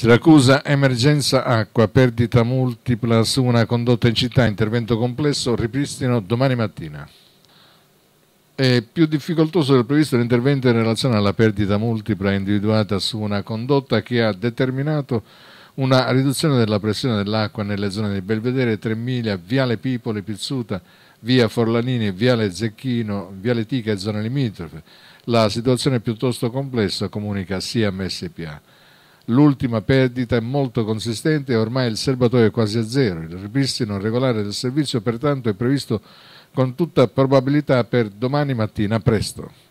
Siracusa, emergenza acqua, perdita multipla su una condotta in città, intervento complesso, ripristino domani mattina. È più difficoltoso del previsto l'intervento in relazione alla perdita multipla individuata su una condotta che ha determinato una riduzione della pressione dell'acqua nelle zone di Belvedere, Tremiglia, Viale Pipoli, Pizzuta, Via Forlanini, Viale Zecchino, Viale Tica e zone limitrofe. La situazione è piuttosto complessa, comunica sia MSPA. L'ultima perdita è molto consistente e ormai il serbatoio è quasi a zero. Il ripristino regolare del servizio pertanto è previsto con tutta probabilità per domani mattina presto.